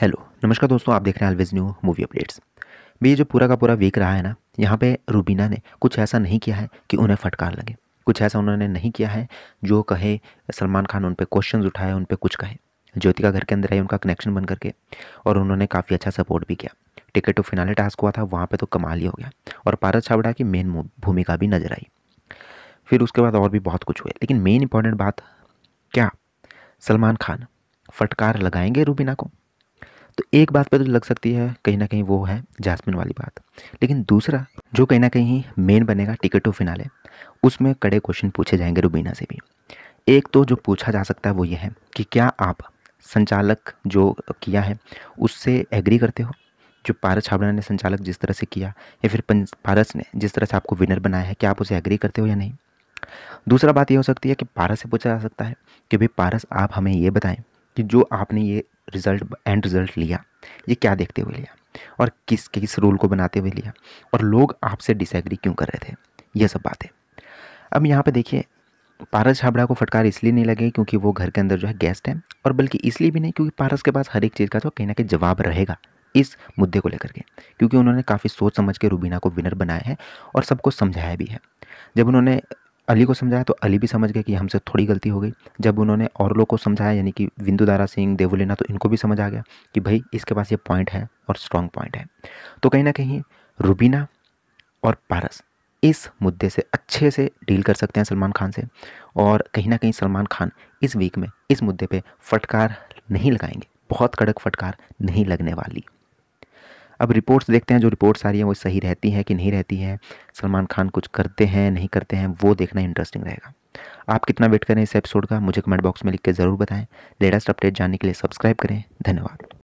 hello नमस्कार दोस्तों आप देख रहे हैं ऑलवेज न्यू मूवी अपडेट्स भी ये जो पूरा का पूरा वीक रहा है ना यहाँ पे रूबीना ने कुछ ऐसा नहीं किया है कि उन्हें फटकार लगे कुछ ऐसा उन्होंने नहीं किया है जो कहे सलमान खान उन पर क्वेश्चन उठाए उन पर कुछ कहे ज्योतिका घर के अंदर आई उनका कनेक्शन बन करके और उन्होंने काफ़ी अच्छा सपोर्ट भी किया टिकट टू फिनाले टास्क हुआ था वहाँ पर तो कमाल ही हो गया और पारस छाबड़ा की मेन भूमिका भी नजर आई फिर उसके बाद और भी बहुत कुछ हुए लेकिन मेन इंपॉर्टेंट बात क्या सलमान खान फटकार लगाएंगे रूबीना को तो एक बात पर तो लग सकती है कहीं ना कहीं वो है जैस्मिन वाली बात लेकिन दूसरा जो कहीं ना कहीं मेन बनेगा टिकट टू फिनाले उसमें कड़े क्वेश्चन पूछे जाएंगे रुबीना से भी एक तो जो पूछा जा सकता है वो ये है कि क्या आप संचालक जो किया है उससे एग्री करते हो जो पारस छाबड़ा ने संचालक जिस तरह से किया या फिर पारस ने जिस तरह से आपको विनर बनाया है क्या आप उसे एग्री करते हो या नहीं दूसरा बात यह हो सकती है कि पारस से पूछा जा सकता है कि भाई पारस आप हमें ये बताएं कि जो आपने ये रिज़ल्ट एंड रिज़ल्ट लिया ये क्या देखते हुए लिया और किस किस रूल को बनाते हुए लिया और लोग आपसे डिसएग्री क्यों कर रहे थे ये सब बातें अब यहाँ पे देखिए पारस छाबड़ा को फटकार इसलिए नहीं लगे क्योंकि वो घर के अंदर जो है गेस्ट है और बल्कि इसलिए भी नहीं क्योंकि पारस के पास हर एक चीज़ का जो तो कहीं ना कहीं जवाब रहेगा इस मुद्दे को लेकर के क्योंकि उन्होंने काफ़ी सोच समझ के रूबीना को विनर बनाया है और सबको समझाया भी है जब उन्होंने अली को समझाया तो अली भी समझ गए कि हमसे थोड़ी गलती हो गई जब उन्होंने और लोग को समझाया यानी कि विंदु दारा सिंह देवुलेना तो इनको भी समझ आ गया कि भाई इसके पास ये पॉइंट है और स्ट्रॉन्ग पॉइंट है तो कहीं ना कहीं रूबीना और पारस इस मुद्दे से अच्छे से डील कर सकते हैं सलमान खान से और कहीं ना कहीं सलमान खान इस वीक में इस मुद्दे पर फटकार नहीं लगाएंगे बहुत कड़क फटकार नहीं लगने वाली अब रिपोर्ट्स देखते हैं जो रिपोर्ट्स आ रही हैं वो सही रहती हैं कि नहीं रहती हैं सलमान खान कुछ करते हैं नहीं करते हैं वो देखना इंटरेस्टिंग रहेगा आप कितना वेट करें इस एपिसोड का मुझे कमेंट बॉक्स में लिख के ज़रूर बताएं लेटेस्ट अपडेट जानने के लिए सब्सक्राइब करें धन्यवाद